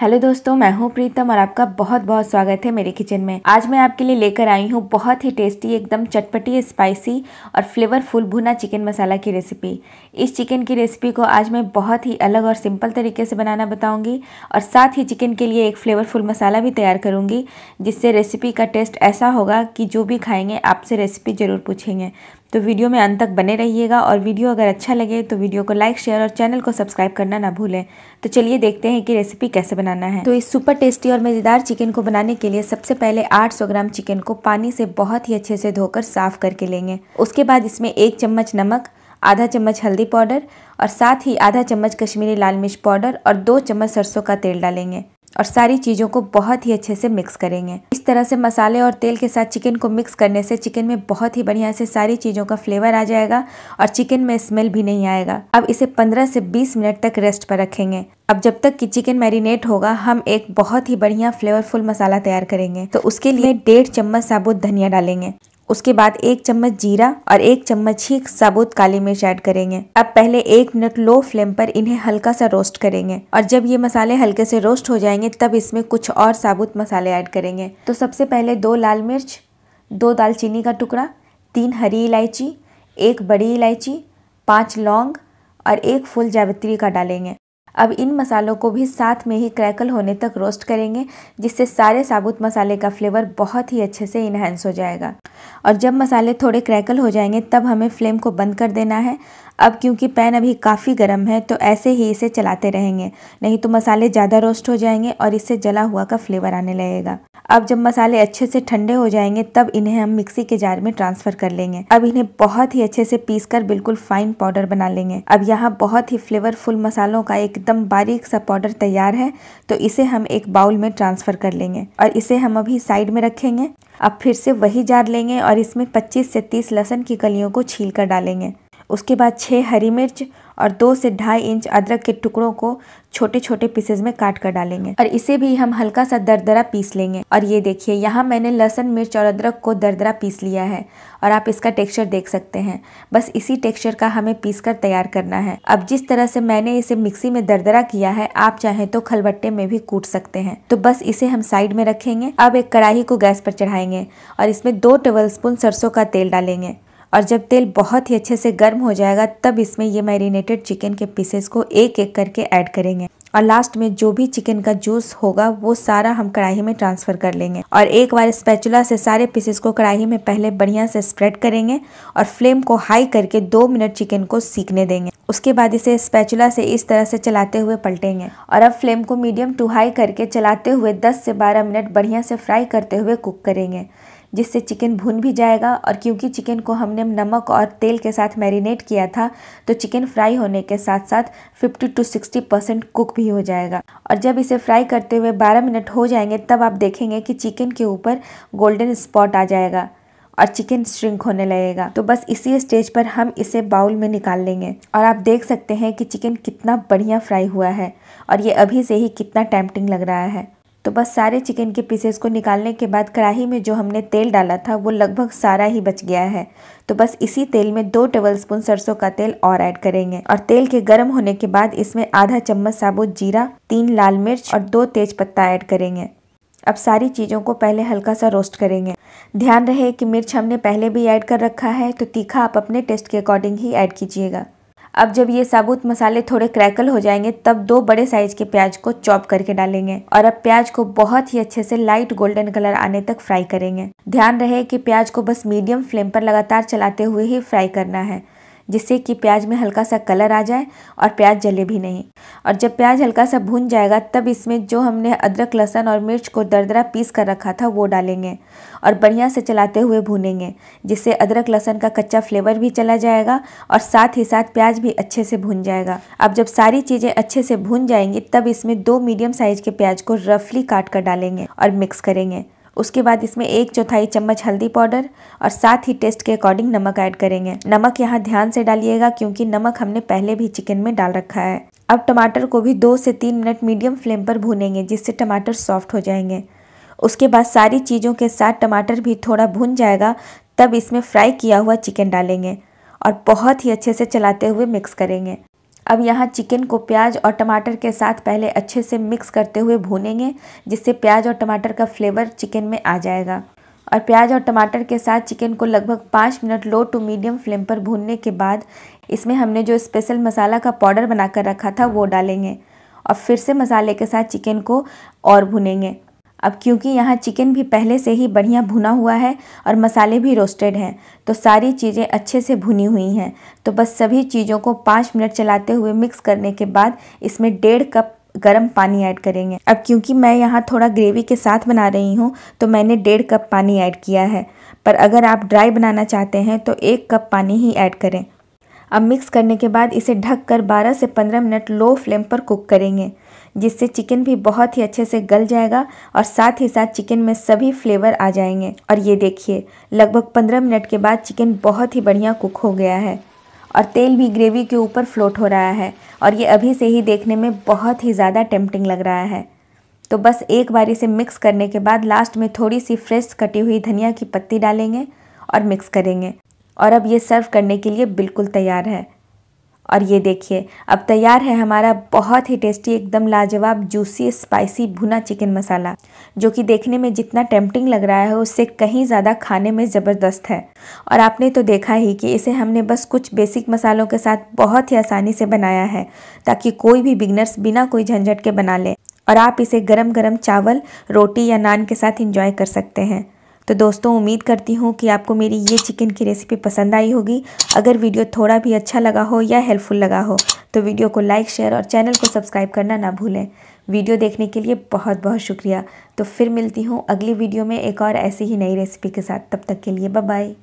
hello दोस्तों मैं हूँ प्रीतम और आपका बहुत बहुत स्वागत है मेरे किचन में आज मैं आपके लिए लेकर आई हूँ बहुत ही टेस्टी एकदम चटपटी स्पाइसी और फ्लेवरफुल भुना चिकन मसाला की रेसिपी इस चिकन की रेसिपी को आज मैं बहुत ही अलग और सिंपल तरीके से बनाना बताऊँगी और साथ ही चिकन के लिए एक फ्लेवरफुल मसाला भी तैयार करूँगी जिससे रेसिपी का टेस्ट ऐसा होगा कि जो भी खाएँगे आपसे रेसिपी ज़रूर पूछेंगे तो वीडियो में अंत तक बने रहिएगा और वीडियो अगर अच्छा लगे तो वीडियो को लाइक शेयर और चैनल को सब्सक्राइब करना ना भूलें तो चलिए देखते हैं कि रेसिपी कैसे बनाना है तो इस सुपर टेस्टी और मज़ेदार चिकन को बनाने के लिए सबसे पहले 800 ग्राम चिकन को पानी से बहुत ही अच्छे से धोकर साफ़ करके लेंगे उसके बाद इसमें एक चम्मच नमक आधा चम्मच हल्दी पाउडर और साथ ही आधा चम्मच कश्मीरी लाल मिर्च पाउडर और दो चम्मच सरसों का तेल डालेंगे और सारी चीज़ों को बहुत ही अच्छे से मिक्स करेंगे इस तरह से मसाले और तेल के साथ चिकन को मिक्स करने से चिकन में बहुत ही बढ़िया से सारी चीज़ों का फ्लेवर आ जाएगा और चिकन में स्मेल भी नहीं आएगा अब इसे 15 से 20 मिनट तक रेस्ट पर रखेंगे अब जब तक कि चिकन मैरिनेट होगा हम एक बहुत ही बढ़िया फ्लेवरफुल मसाला तैयार करेंगे तो उसके लिए डेढ़ चम्मच साबुत धनिया डालेंगे उसके बाद एक चम्मच जीरा और एक चम्मच ही साबुत काली मिर्च ऐड करेंगे अब पहले एक मिनट लो फ्लेम पर इन्हें हल्का सा रोस्ट करेंगे और जब ये मसाले हल्के से रोस्ट हो जाएंगे तब इसमें कुछ और साबुत मसाले ऐड करेंगे तो सबसे पहले दो लाल मिर्च दो दालचीनी का टुकड़ा तीन हरी इलायची एक बड़ी इलायची पाँच लौंग और एक फुल जावित्री का डालेंगे अब इन मसालों को भी साथ में ही क्रैकल होने तक रोस्ट करेंगे जिससे सारे साबुत मसाले का फ्लेवर बहुत ही अच्छे से इन्हेंस हो जाएगा और जब मसाले थोड़े क्रैकल हो जाएंगे तब हमें फ्लेम को बंद कर देना है अब क्योंकि पैन अभी काफ़ी गर्म है तो ऐसे ही इसे चलाते रहेंगे नहीं तो मसाले ज़्यादा रोस्ट हो जाएंगे और इससे जला हुआ का फ्लेवर आने लगेगा अब जब मसाले अच्छे से ठंडे हो जाएंगे तब इन्हें हम मिक्सी के जार में ट्रांसफर कर लेंगे अब इन्हें बहुत ही अच्छे से पीस कर बिल्कुल फाइन पाउडर बना लेंगे अब यहाँ बहुत ही फ्लेवरफुल मसालों का एकदम बारीक सा पाउडर तैयार है तो इसे हम एक बाउल में ट्रांसफर कर लेंगे और इसे हम अभी साइड में रखेंगे अब फिर से वही जार लेंगे और इसमें 25 से 30 लहसन की कलियों को छील कर डालेंगे उसके बाद छः हरी मिर्च और दो से ढाई इंच अदरक के टुकड़ों को छोटे छोटे पीसेज में काट कर डालेंगे और इसे भी हम हल्का सा दरदरा पीस लेंगे और ये देखिए यहाँ मैंने लहसन मिर्च और अदरक को दरदरा पीस लिया है और आप इसका टेक्सचर देख सकते हैं बस इसी टेक्सचर का हमें पीस कर तैयार करना है अब जिस तरह से मैंने इसे मिक्सी में दरदरा किया है आप चाहें तो खलबट्टे में भी कूट सकते हैं तो बस इसे हम साइड में रखेंगे अब एक कढ़ाई को गैस पर चढ़ाएंगे और इसमें दो टेबल स्पून सरसों का तेल डालेंगे और जब तेल बहुत ही अच्छे से गर्म हो जाएगा तब इसमें ये मैरिनेटेड चिकन के पीसेस को एक एक करके ऐड करेंगे और लास्ट में जो भी चिकन का जूस होगा वो सारा हम कढ़ाई में ट्रांसफ़र कर लेंगे और एक बार स्पैचुला से सारे पीसेस को कढ़ाई में पहले बढ़िया से स्प्रेड करेंगे और फ्लेम को हाई करके दो मिनट चिकन को सीखने देंगे उसके बाद इसे स्पैचुला से इस तरह से चलाते हुए पलटेंगे और अब फ्लेम को मीडियम टू हाई करके चलाते हुए दस से बारह मिनट बढ़िया से फ्राई करते हुए कुक करेंगे जिससे चिकन भुन भी जाएगा और क्योंकि चिकन को हमने नमक और तेल के साथ मैरिनेट किया था तो चिकन फ्राई होने के साथ साथ 50 टू 60 परसेंट कुक भी हो जाएगा और जब इसे फ्राई करते हुए 12 मिनट हो जाएंगे तब आप देखेंगे कि चिकन के ऊपर गोल्डन स्पॉट आ जाएगा और चिकन श्रिंक होने लगेगा तो बस इसी स्टेज पर हम इसे बाउल में निकाल लेंगे और आप देख सकते हैं कि चिकन कितना बढ़िया फ्राई हुआ है और ये अभी से ही कितना टैम्पटिंग लग रहा है तो बस सारे चिकन के पीसेस को निकालने के बाद कढ़ाई में जो हमने तेल डाला था वो लगभग सारा ही बच गया है तो बस इसी तेल में दो टेबल स्पून सरसों का तेल और ऐड करेंगे और तेल के गर्म होने के बाद इसमें आधा चम्मच साबुत जीरा तीन लाल मिर्च और दो तेज पत्ता ऐड करेंगे अब सारी चीज़ों को पहले हल्का सा रोस्ट करेंगे ध्यान रहे कि मिर्च हमने पहले भी ऐड कर रखा है तो तीखा आप अपने टेस्ट के अकॉर्डिंग ही ऐड कीजिएगा अब जब ये साबुत मसाले थोड़े क्रैकल हो जाएंगे तब दो बड़े साइज के प्याज को चॉप करके डालेंगे और अब प्याज को बहुत ही अच्छे से लाइट गोल्डन कलर आने तक फ्राई करेंगे ध्यान रहे कि प्याज को बस मीडियम फ्लेम पर लगातार चलाते हुए ही फ्राई करना है जिससे कि प्याज में हल्का सा कलर आ जाए और प्याज जले भी नहीं और जब प्याज हल्का सा भून जाएगा तब इसमें जो हमने अदरक लहसन और मिर्च को दरदरा पीस कर रखा था वो डालेंगे और बढ़िया से चलाते हुए भूनेंगे जिससे अदरक लहसन का कच्चा फ्लेवर भी चला जाएगा और साथ ही साथ प्याज भी अच्छे से भून जाएगा अब जब सारी चीज़ें अच्छे से भून जाएंगी तब इसमें दो मीडियम साइज के प्याज को रफली काट कर डालेंगे और मिक्स करेंगे उसके बाद इसमें एक चौथाई चम्मच हल्दी पाउडर और साथ ही टेस्ट के अकॉर्डिंग नमक ऐड करेंगे नमक यहाँ ध्यान से डालिएगा क्योंकि नमक हमने पहले भी चिकन में डाल रखा है अब टमाटर को भी दो से तीन मिनट मीडियम फ्लेम पर भूनेंगे जिससे टमाटर सॉफ्ट हो जाएंगे उसके बाद सारी चीज़ों के साथ टमाटर भी थोड़ा भुन जाएगा तब इसमें फ्राई किया हुआ चिकन डालेंगे और बहुत ही अच्छे से चलाते हुए मिक्स करेंगे अब यहाँ चिकन को प्याज और टमाटर के साथ पहले अच्छे से मिक्स करते हुए भूनेंगे जिससे प्याज और टमाटर का फ्लेवर चिकन में आ जाएगा और प्याज और टमाटर के साथ चिकन को लगभग पाँच minute low to medium flame पर भूनने के बाद इसमें हमने जो स्पेशल मसाला का पाउडर बनाकर रखा था वो डालेंगे और फिर से मसाले के साथ चिकन को और भुनेंगे अब क्योंकि यहाँ चिकन भी पहले से ही बढ़िया भुना हुआ है और मसाले भी रोस्टेड हैं तो सारी चीज़ें अच्छे से भुनी हुई हैं तो बस सभी चीज़ों को पाँच मिनट चलाते हुए मिक्स करने के बाद इसमें डेढ़ कप गर्म पानी ऐड करेंगे अब क्योंकि मैं यहाँ थोड़ा ग्रेवी के साथ बना रही हूँ तो मैंने डेढ़ कप पानी ऐड किया है पर अगर आप ड्राई बनाना चाहते हैं तो एक कप पानी ही ऐड करें अब मिक्स करने के बाद इसे ढककर 12 से 15 मिनट लो फ्लेम पर कुक करेंगे जिससे चिकन भी बहुत ही अच्छे से गल जाएगा और साथ ही साथ चिकन में सभी फ्लेवर आ जाएंगे और ये देखिए लगभग पंद्रह मिनट के बाद चिकन बहुत ही बढ़िया कुक हो गया है और तेल भी ग्रेवी के ऊपर फ्लोट हो रहा है और ये अभी से ही देखने में बहुत ही ज़्यादा टेम्पटिंग लग रहा है तो बस एक बार इसे मिक्स करने के बाद लास्ट में थोड़ी सी फ्रेश कटी हुई धनिया की पत्ती डालेंगे और मिक्स करेंगे और अब ये सर्व करने के लिए बिल्कुल तैयार है और ये देखिए अब तैयार है हमारा बहुत ही टेस्टी एकदम लाजवाब जूसी स्पाइसी भुना चिकन मसाला जो कि देखने में जितना टेम्पटिंग लग रहा है उससे कहीं ज़्यादा खाने में ज़बरदस्त है और आपने तो देखा ही कि इसे हमने बस कुछ बेसिक मसालों के साथ बहुत ही आसानी से बनाया है ताकि कोई भी बिगनर्स बिना कोई झंझट के बना ले और आप इसे गरम गरम चावल रोटी या नान के साथ इंजॉय कर सकते हैं तो दोस्तों उम्मीद करती हूँ कि आपको मेरी ये चिकन की रेसिपी पसंद आई होगी अगर वीडियो थोड़ा भी अच्छा लगा हो या हेल्पफुल लगा हो तो वीडियो को लाइक शेयर और चैनल को सब्सक्राइब करना ना भूलें वीडियो देखने के लिए बहुत बहुत शुक्रिया तो फिर मिलती हूँ अगली वीडियो में एक और ऐसी ही नई रेसिपी के साथ तब तक के लिए बाय